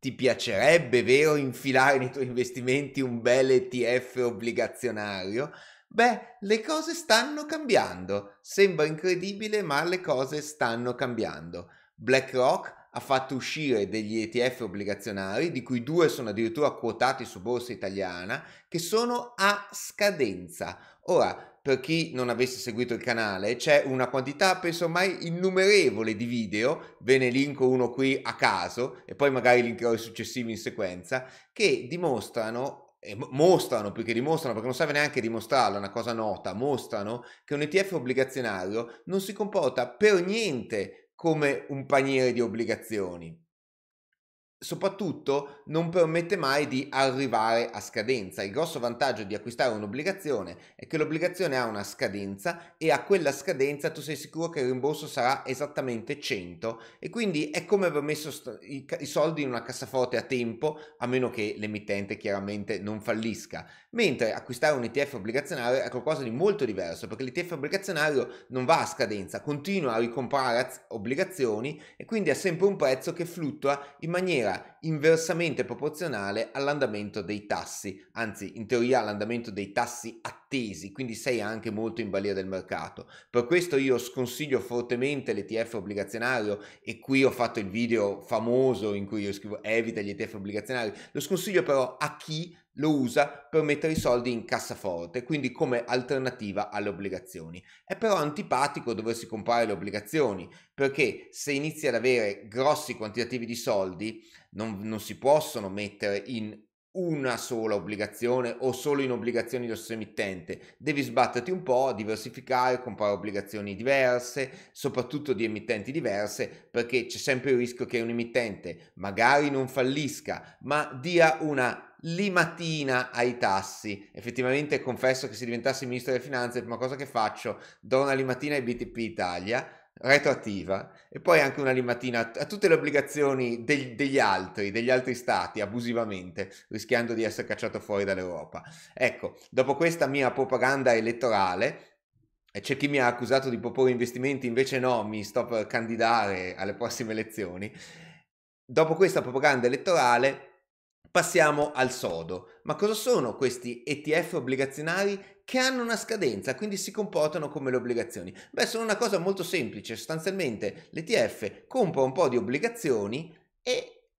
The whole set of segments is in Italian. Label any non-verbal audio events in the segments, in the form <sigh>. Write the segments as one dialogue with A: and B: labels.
A: ti piacerebbe, vero, infilare nei tuoi investimenti un bel ETF obbligazionario? Beh, le cose stanno cambiando. Sembra incredibile, ma le cose stanno cambiando. BlackRock ha fatto uscire degli ETF obbligazionari, di cui due sono addirittura quotati su borsa italiana, che sono a scadenza. Ora, per chi non avesse seguito il canale, c'è una quantità, penso ormai innumerevole di video, ve ne linko uno qui a caso e poi magari linkerò i successivi in sequenza, che dimostrano, eh, mostrano più che dimostrano, perché non serve neanche dimostrarlo, è una cosa nota, mostrano che un ETF obbligazionario non si comporta per niente come un paniere di obbligazioni soprattutto non permette mai di arrivare a scadenza. Il grosso vantaggio di acquistare un'obbligazione è che l'obbligazione ha una scadenza e a quella scadenza tu sei sicuro che il rimborso sarà esattamente 100 e quindi è come aver messo st- i, i soldi in una cassaforte a tempo, a meno che l'emittente chiaramente non fallisca. Mentre acquistare un ETF obbligazionario è qualcosa di molto diverso perché l'ETF obbligazionario non va a scadenza, continua a ricomprare az- obbligazioni e quindi ha sempre un prezzo che fluttua in maniera maniera inversamente proporzionale all'andamento dei tassi, anzi in teoria all'andamento dei tassi attesi, quindi sei anche molto in balia del mercato. Per questo io sconsiglio fortemente l'ETF obbligazionario e qui ho fatto il video famoso in cui io scrivo evita gli ETF obbligazionari, lo sconsiglio però a chi lo usa per mettere i soldi in cassaforte, quindi come alternativa alle obbligazioni. È però antipatico doversi comprare le obbligazioni, perché se inizi ad avere grossi quantitativi di soldi, non, non si possono mettere in una sola obbligazione o solo in obbligazioni dello stesso emittente. Devi sbatterti un po', diversificare, comprare obbligazioni diverse, soprattutto di emittenti diverse, perché c'è sempre il rischio che un emittente magari non fallisca, ma dia una limatina ai tassi. Effettivamente confesso che se diventassi ministro delle finanze, la prima cosa che faccio, do una limatina ai BTP Italia retroattiva e poi anche una limatina a tutte le obbligazioni degli, degli altri, degli altri stati abusivamente, rischiando di essere cacciato fuori dall'Europa. Ecco, dopo questa mia propaganda elettorale, c'è chi mi ha accusato di proporre investimenti, invece no, mi sto per candidare alle prossime elezioni. Dopo questa propaganda elettorale, Passiamo al sodo. Ma cosa sono questi ETF obbligazionari che hanno una scadenza, quindi si comportano come le obbligazioni? Beh, sono una cosa molto semplice, sostanzialmente l'ETF compra un po' di obbligazioni e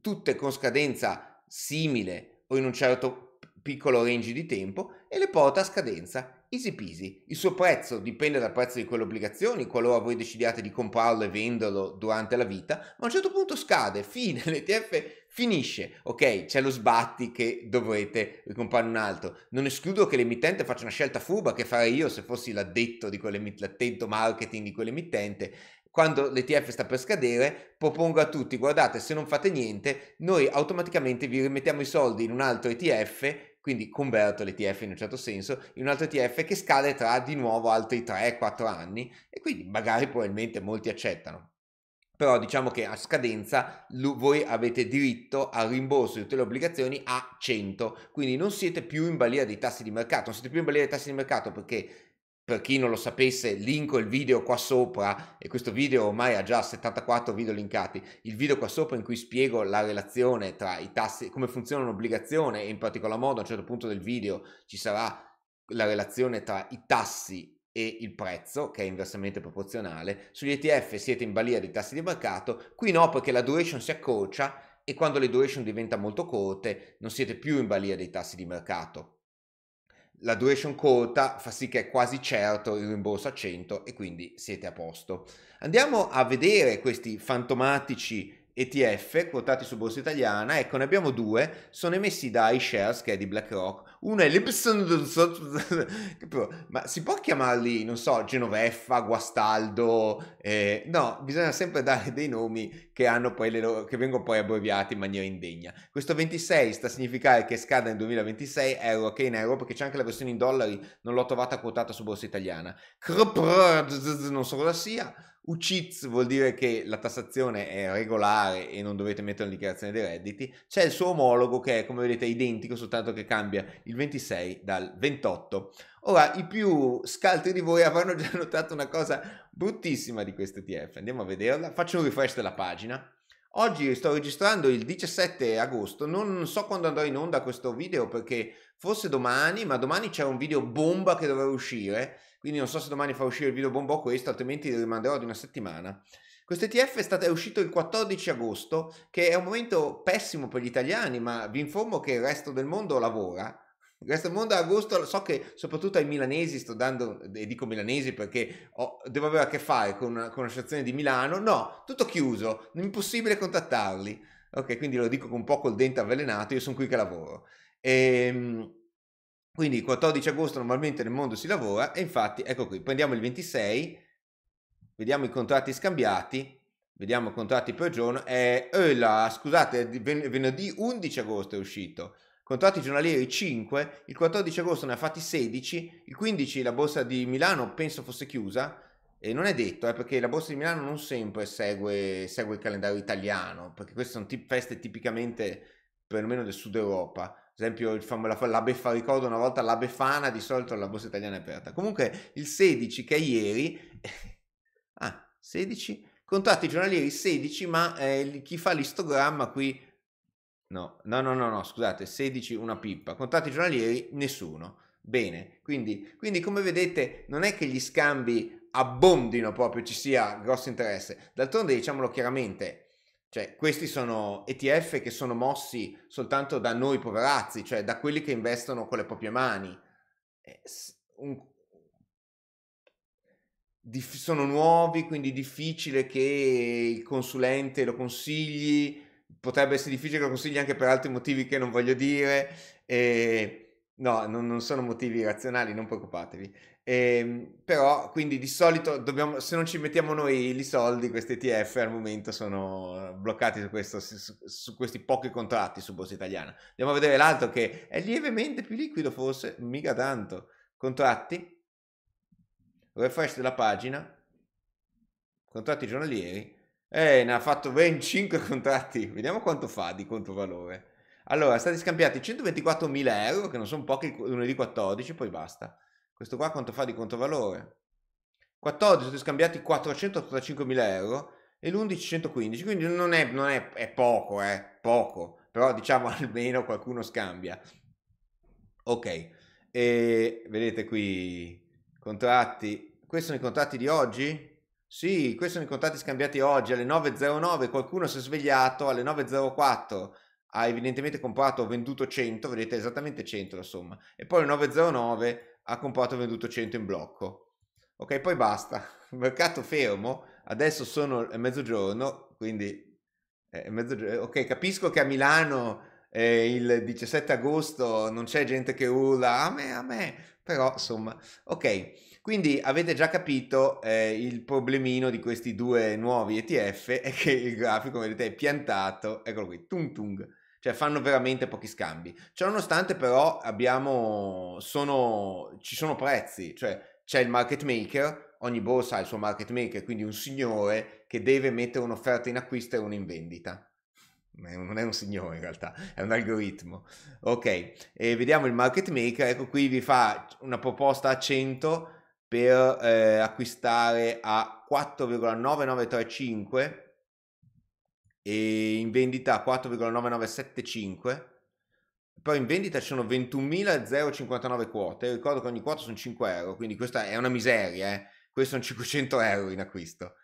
A: tutte con scadenza simile o in un certo piccolo range di tempo e le porta a scadenza easy peasy. Il suo prezzo dipende dal prezzo di quelle obbligazioni, qualora voi decidiate di comprarlo e venderlo durante la vita, ma a un certo punto scade, fine, <laughs> l'ETF finisce, ok, c'è lo sbatti che dovrete comprare un altro. Non escludo che l'emittente faccia una scelta furba che farei io se fossi l'addetto di l'attento marketing di quell'emittente. Quando l'ETF sta per scadere, propongo a tutti, guardate, se non fate niente, noi automaticamente vi rimettiamo i soldi in un altro ETF quindi converto l'ETF in un certo senso in un altro ETF che scade tra di nuovo altri 3-4 anni e quindi magari probabilmente molti accettano però diciamo che a scadenza voi avete diritto al rimborso di tutte le obbligazioni a 100, quindi non siete più in balia dei tassi di mercato, non siete più in balia dei tassi di mercato perché per chi non lo sapesse, linko il video qua sopra, e questo video ormai ha già 74 video linkati, il video qua sopra in cui spiego la relazione tra i tassi, come funziona un'obbligazione e in particolar modo a un certo punto del video ci sarà la relazione tra i tassi e il prezzo, che è inversamente proporzionale. Sugli ETF siete in balia dei tassi di mercato, qui no perché la duration si accorcia e quando le duration diventano molto corte non siete più in balia dei tassi di mercato, la duration quota fa sì che è quasi certo il rimborso a 100 e quindi siete a posto. Andiamo a vedere questi fantomatici ETF quotati su borsa italiana, ecco ne abbiamo due, sono emessi da iShares che è di BlackRock, una ellipse... <laughs> Ma si può chiamarli, non so, Genoveffa, Guastaldo? Eh, no, bisogna sempre dare dei nomi che, loro, che, vengono poi abbreviati in maniera indegna. Questo 26 sta a significare che scada nel 2026 euro che in euro, perché c'è anche la versione in dollari, non l'ho trovata quotata su borsa italiana. <laughs> Non so cosa sia, UCITS vuol dire che la tassazione è regolare e non dovete mettere in dichiarazione dei redditi, c'è il suo omologo che è come vedete identico, soltanto che cambia il 26 dal 28. Ora, i più scaltri di voi avranno già <laughs> notato una cosa bruttissima di questo ETF, andiamo a vederla, faccio un refresh della pagina. Oggi sto registrando il 17 agosto, non so quando andrò in onda questo video perché forse domani, ma domani c'è un video bomba che dovrà uscire quindi non so se domani fa uscire il video bombo a questo, altrimenti lo rimanderò di una settimana. Questo ETF è, stato, è, uscito il 14 agosto, che è un momento pessimo per gli italiani, ma vi informo che il resto del mondo lavora. Il resto del mondo a agosto, so che soprattutto ai milanesi sto dando, e dico milanesi perché ho, devo avere a che fare con, con situazione di Milano, no, tutto chiuso, impossibile contattarli. Ok, quindi lo dico con un po' col dente avvelenato, io sono qui che lavoro. Ehm... Quindi il 14 agosto normalmente nel mondo si lavora e infatti, ecco qui, prendiamo il 26, vediamo i contratti scambiati, vediamo contratti per giorno, e eh, la, scusate, ven- venerdì 11 agosto è uscito, contratti giornalieri 5, il 14 agosto ne ha fatti 16, il 15 la borsa di Milano penso fosse chiusa, e non è detto, eh, perché la borsa di Milano non sempre segue, segue il calendario italiano, perché queste sono t- feste tipicamente perlomeno del sud Europa esempio famo, la, la, beffa, ricordo una volta la Befana, di solito la borsa italiana è aperta. Comunque il 16 che è ieri, <laughs> ah 16, contratti giornalieri 16, ma eh, chi fa l'istogramma qui, no, no, no, no, no, scusate, 16 una pippa, contratti giornalieri nessuno. Bene, quindi, quindi come vedete non è che gli scambi abbondino proprio, ci sia grosso interesse. D'altronde diciamolo chiaramente, cioè, questi sono ETF che sono mossi soltanto da noi poverazzi, cioè da quelli che investono con le proprie mani. Eh, un... Dif... sono nuovi, quindi difficile che il consulente lo consigli, potrebbe essere difficile che lo consigli anche per altri motivi che non voglio dire. E... Eh, no, non, non sono motivi razionali, non preoccupatevi. E, ehm, però quindi di solito dobbiamo, se non ci mettiamo noi i soldi, questi ETF al momento sono bloccati su, questo, su, su, questi pochi contratti su Borsa Italiana. Andiamo a vedere l'altro che è lievemente più liquido, forse mica tanto. Contratti, refresh della pagina, contratti giornalieri. Eh, ne ha fatto ben 5 <laughs> contratti. Vediamo quanto fa di controvalore. Allora, stati scambiati 124.000 euro, che non sono pochi, lunedì 14, poi basta. Questo qua quanto fa di controvalore? 14 sono scambiati 485.000 euro e l'11 115, quindi non è, non è, è poco, eh, poco, però diciamo <laughs> almeno qualcuno scambia. Ok, e vedete qui contratti, questi sono i contratti di oggi? Sì, questi sono i contratti scambiati oggi alle 9.09, qualcuno si è svegliato alle 9.04, ha evidentemente comprato o venduto 100, vedete esattamente 100 la somma, e poi alle 9.09 ha comprato e venduto 100 in blocco. Ok, poi basta. <laughs> mercato fermo, adesso sono mezzogiorno, quindi eh, è mezzogiorno. Eh, ok, capisco che a Milano eh, il 17 agosto non c'è gente che urla a me, a me, però insomma, ok. Quindi avete già capito eh, il problemino di questi due nuovi ETF <laughs> è che il grafico, vedete, è piantato, eccolo qui, tung tung cioè fanno veramente pochi scambi. Ciononostante però abbiamo, sono, ci sono prezzi, cioè c'è il market maker, ogni borsa ha il suo market maker, quindi un signore che deve mettere un'offerta in acquisto e una in vendita. Non è un signore in realtà, è un algoritmo. Ok, e vediamo il market maker, ecco qui vi fa una proposta a 100 per eh, acquistare a 4,9935 e in vendita 4,9975. Poi in vendita ci sono 21.059 quote, ricordo che ogni quota sono 5 euro, quindi questa è una miseria, eh? questi sono 500 euro in acquisto.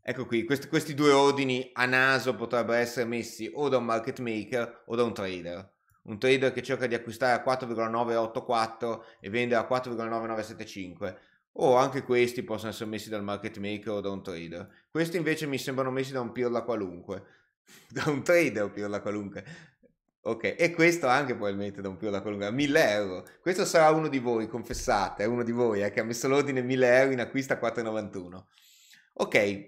A: Ecco qui, questi, questi due ordini a naso potrebbero essere messi o da un market maker o da un trader. Un trader che cerca di acquistare a 4,984 e vende a 4,9975 o anche questi possono essere messi dal market maker o da un trader. Questi invece mi sembrano messi da un pirla qualunque. <laughs> da un trader o un pirla qualunque. Ok, e questo anche probabilmente da un pirla qualunque, 1000 euro. Questo sarà uno di voi, confessate, è uno di voi eh, che ha messo l'ordine 1000 euro in acquista 4,91. Ok,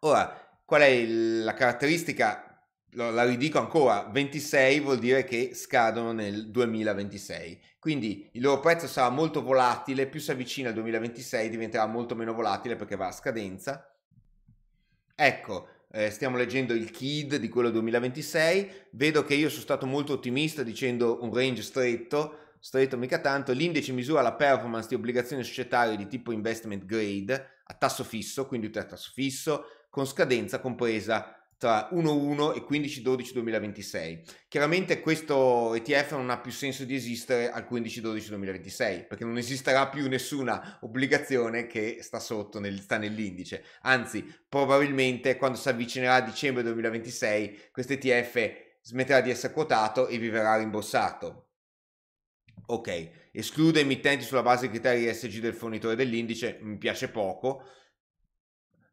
A: ora, qual è il, la caratteristica la ridico ancora, 26 vuol dire che scadono nel 2026, quindi il loro prezzo sarà molto volatile, più si avvicina al 2026 diventerà molto meno volatile perché va a scadenza. Ecco, eh, stiamo leggendo il KID di quello 2026, vedo che io sono stato molto ottimista dicendo un range stretto, stretto mica tanto, l'indice misura la performance di obbligazioni societarie di tipo investment grade a tasso fisso, quindi a tasso fisso, con scadenza compresa tra 1-1 e 15-12-2026. Chiaramente questo ETF non ha più senso di esistere al 15-12-2026 perché non esisterà più nessuna obbligazione che sta sotto, nel, sta nell'indice. Anzi, probabilmente quando si avvicinerà a dicembre 2026 questo ETF smetterà di essere quotato e vi verrà rimborsato. Ok, esclude emittenti sulla base dei criteri ESG del fornitore dell'indice, mi piace poco.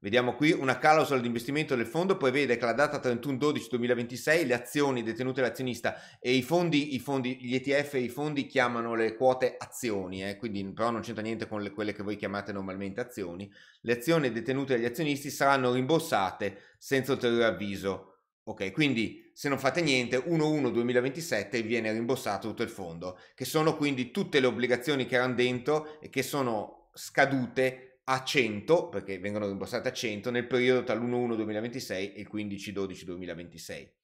A: Vediamo qui una clausola di investimento del fondo prevede che la data 31-12-2026 le azioni detenute dall'azionista e i fondi, i fondi, gli ETF e i fondi chiamano le quote azioni, eh, quindi però non c'entra niente con le, quelle che voi chiamate normalmente azioni, le azioni detenute dagli azionisti saranno rimborsate senza ulteriore avviso. Ok, quindi se non fate niente, 1-1-2027 viene rimborsato tutto il fondo, che sono quindi tutte le obbligazioni che erano dentro e che sono scadute a 100, perché vengono rimborsate a 100, nel periodo tra l'1-1 2026 e il 15-12 2026.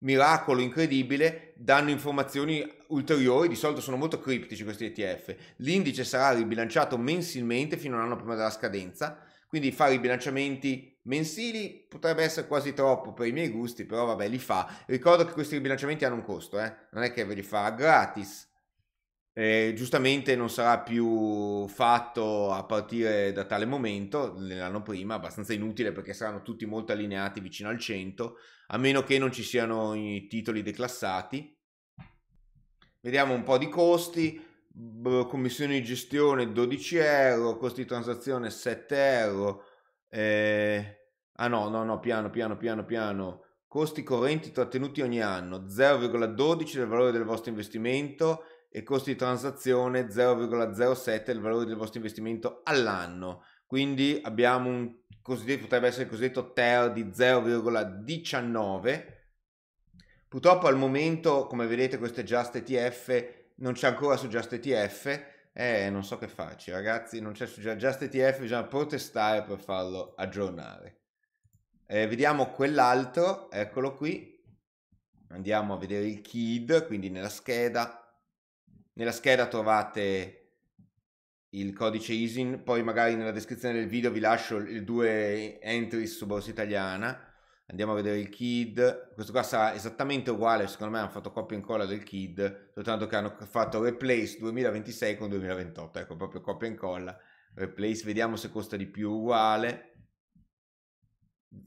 A: Miracolo incredibile, danno informazioni ulteriori, di solito sono molto criptici questi ETF. L'indice sarà ribilanciato mensilmente fino all'anno prima della scadenza, quindi fa ribilanciamenti mensili potrebbe essere quasi troppo per i miei gusti, però vabbè, li fa. Ricordo che questi ribilanciamenti hanno un costo, eh? non è che ve li fa gratis. Eh, giustamente non sarà più fatto a partire da tale momento, nell'anno prima, abbastanza inutile perché saranno tutti molto allineati vicino al 100, a meno che non ci siano i titoli declassati. Vediamo un po' di costi, commissione di gestione 12 euro, costi di transazione 7 euro, eh, ah no, no, no, piano, piano, piano, piano, costi correnti trattenuti ogni anno, 0,12 del valore del vostro investimento e costi di transazione 0,07 il valore del vostro investimento all'anno. Quindi abbiamo un cosiddetto, potrebbe essere il cosiddetto TER di 0,19. Purtroppo al momento, come vedete, questo è Just ETF, non c'è ancora su Just ETF. Eh, non so che farci, ragazzi, non c'è su Just ETF, bisogna protestare per farlo aggiornare. Eh, vediamo quell'altro, eccolo qui. Andiamo a vedere il KID, quindi nella scheda, nella scheda trovate il codice ISIN, poi magari nella descrizione del video vi lascio il due entries su Borsa Italiana. Andiamo a vedere il KID, questo qua sarà esattamente uguale, secondo me hanno fatto copia e incolla del KID, soltanto che hanno fatto replace 2026 con 2028, ecco proprio copia e incolla. Replace, vediamo se costa di più uguale.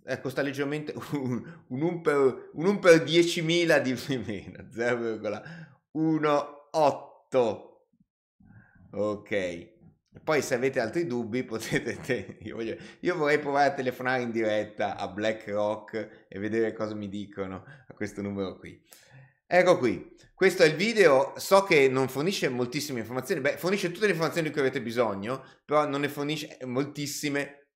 A: Eh, costa leggermente <laughs> un, un 1 per, un 1 per 10.000 di meno, 0,18 8. Ok. Poi se avete altri dubbi <laughs> potete... Io, voglio... Io, vorrei provare a telefonare in diretta a BlackRock e vedere cosa mi dicono a questo numero qui. Ecco qui, questo è il video, so che non fornisce moltissime informazioni, beh fornisce tutte le informazioni di cui avete bisogno, però non ne fornisce moltissime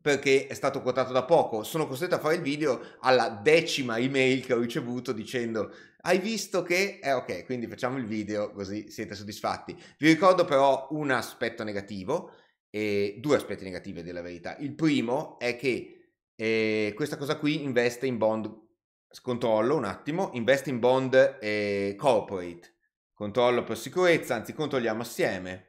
A: perché è stato quotato da poco. Sono costretto a fare il video alla decima email che ho ricevuto dicendo hai visto che... Eh ok, quindi facciamo il video così siete soddisfatti. Vi ricordo però un aspetto negativo, eh, due aspetti negativi della verità. Il primo è che eh, questa cosa qui investe in bond, scontrollo un attimo, investe in bond eh, corporate, controllo per sicurezza, anzi controlliamo assieme.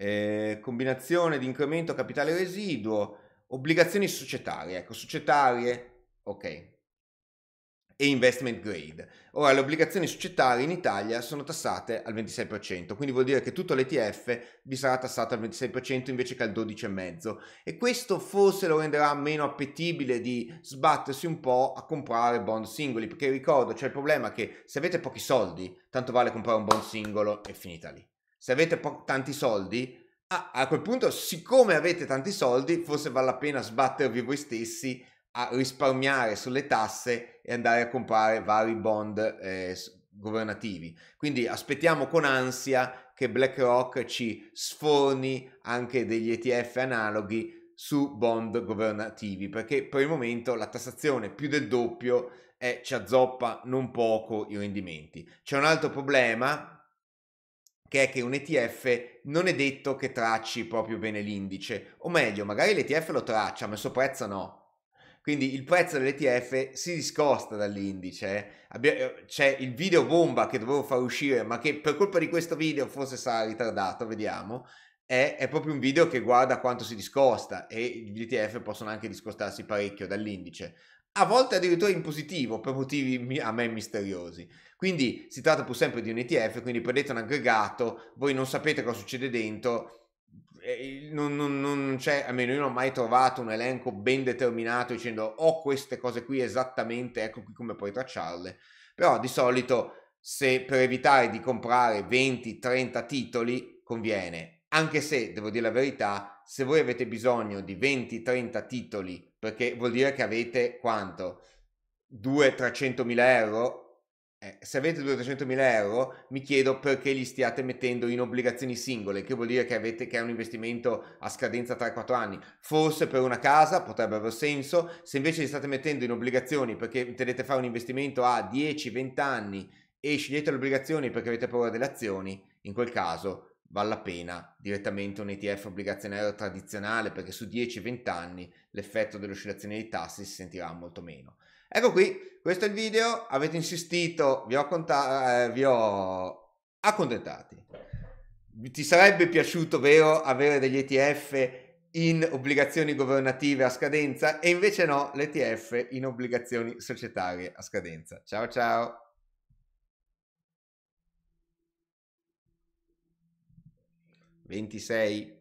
A: Eh, combinazione di incremento capitale residuo, obbligazioni societarie, ecco, societarie, ok, e investment grade. Ora le obbligazioni societarie in Italia sono tassate al 26%, quindi vuol dire che tutto l'ETF vi sarà tassato al 26% invece che al 12,5% e questo forse lo renderà meno appetibile di sbattersi un po' a comprare bond singoli, perché ricordo c'è il problema che se avete pochi soldi, tanto vale comprare un bond singolo e finita lì. Se avete po- tanti soldi, ah, a quel punto siccome avete tanti soldi, forse vale la pena sbattervi voi stessi a risparmiare sulle tasse e andare a comprare vari bond eh, governativi. Quindi aspettiamo con ansia che BlackRock ci sforni anche degli ETF analoghi su bond governativi perché per il momento la tassazione più del doppio è, ci azzoppa non poco i rendimenti. C'è un altro problema che è che un ETF non è detto che tracci proprio bene l'indice, o meglio, magari l'ETF lo traccia, ma il suo prezzo no. Quindi il prezzo dell'ETF si discosta dall'indice. Eh. Eh, c'è il video bomba che dovevo far uscire, ma che per colpa di questo video forse sarà ritardato, vediamo. È, è proprio un video che guarda quanto si discosta e gli ETF possono anche discostarsi parecchio dall'indice a volte addirittura in positivo per motivi a me misteriosi. Quindi si tratta pur sempre di un ETF, quindi prendete un aggregato, voi non sapete cosa succede dentro, non, non, non, c'è, almeno io non ho mai trovato un elenco ben determinato dicendo ho oh, queste cose qui esattamente, ecco qui come puoi tracciarle, però di solito se per evitare di comprare 20-30 titoli conviene, anche se devo dire la verità, se voi avete bisogno di 20-30 titoli, perché vuol dire che avete quanto? 2-300 mila euro eh, se avete 200.000 euro, mi chiedo perché li stiate mettendo in obbligazioni singole, che vuol dire che, avete, che è un investimento a scadenza 3-4 anni. Forse per una casa potrebbe aver senso, se invece li state mettendo in obbligazioni perché intendete fare un investimento a 10-20 anni e scegliete le obbligazioni perché avete paura delle azioni, in quel caso vale la pena direttamente un ETF obbligazionario tradizionale perché su 10-20 anni l'effetto dell'oscillazione dei tassi si sentirà molto meno. Ecco qui, questo è il video, avete insistito, vi ho, eh, vi ho accontentati. Ti sarebbe piaciuto, vero, avere degli ETF in obbligazioni governative a scadenza e invece no, l'ETF in obbligazioni societarie a scadenza. Ciao ciao! Ventisei,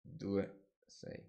A: due, sei.